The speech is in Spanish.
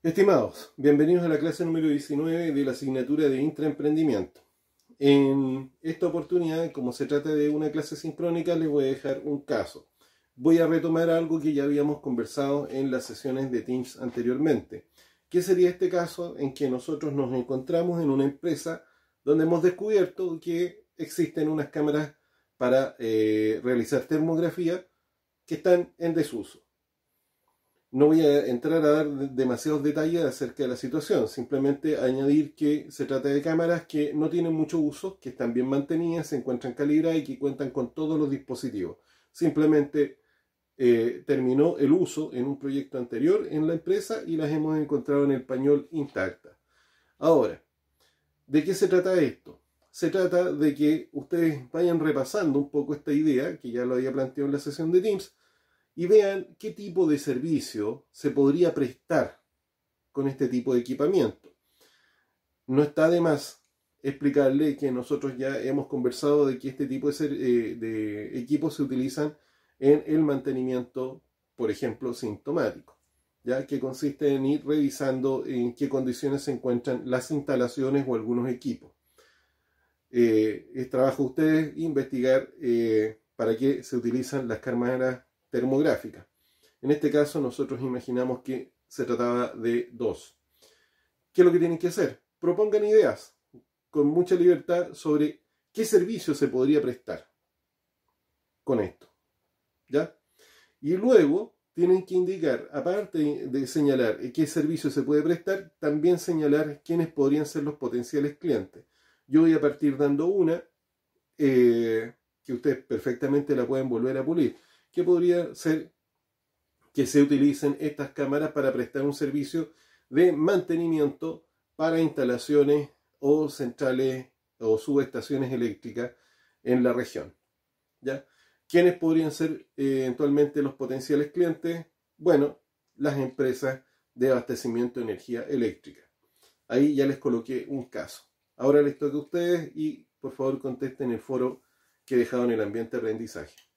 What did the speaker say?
Estimados, bienvenidos a la clase número 19 de la asignatura de intraemprendimiento. En esta oportunidad, como se trata de una clase sincrónica, les voy a dejar un caso. Voy a retomar algo que ya habíamos conversado en las sesiones de Teams anteriormente. ¿Qué sería este caso en que nosotros nos encontramos en una empresa donde hemos descubierto que existen unas cámaras para eh, realizar termografía que están en desuso? No voy a entrar a dar demasiados detalles acerca de la situación, simplemente añadir que se trata de cámaras que no tienen mucho uso, que están bien mantenidas, se encuentran calibradas y que cuentan con todos los dispositivos. Simplemente eh, terminó el uso en un proyecto anterior en la empresa y las hemos encontrado en el pañol intacta. Ahora, ¿de qué se trata esto? Se trata de que ustedes vayan repasando un poco esta idea que ya lo había planteado en la sesión de Teams y vean qué tipo de servicio se podría prestar con este tipo de equipamiento. No está de más explicarle que nosotros ya hemos conversado de que este tipo de, eh, equipos se utilizan en el mantenimiento, por ejemplo, sintomático, ya que consiste en ir revisando en qué condiciones se encuentran las instalaciones o algunos equipos. Eh, es trabajo de ustedes investigar eh, para qué se utilizan las cámaras termográfica. En este caso nosotros imaginamos que se trataba de dos. ¿Qué es lo que tienen que hacer? Propongan ideas con mucha libertad sobre qué servicio se podría prestar con esto. ¿Ya? Y luego tienen que indicar, aparte de señalar qué servicio se puede prestar, también señalar quiénes podrían ser los potenciales clientes. Yo voy a partir dando una eh, que ustedes perfectamente la pueden volver a pulir que podría ser que se utilicen estas cámaras para prestar un servicio de mantenimiento para instalaciones o centrales o subestaciones eléctricas en la región. ¿Ya? ¿Quiénes podrían ser eh, eventualmente los potenciales clientes? Bueno, las empresas de abastecimiento de energía eléctrica. Ahí ya les coloqué un caso. Ahora les toca a ustedes y por favor contesten el foro que he dejado en el ambiente de aprendizaje.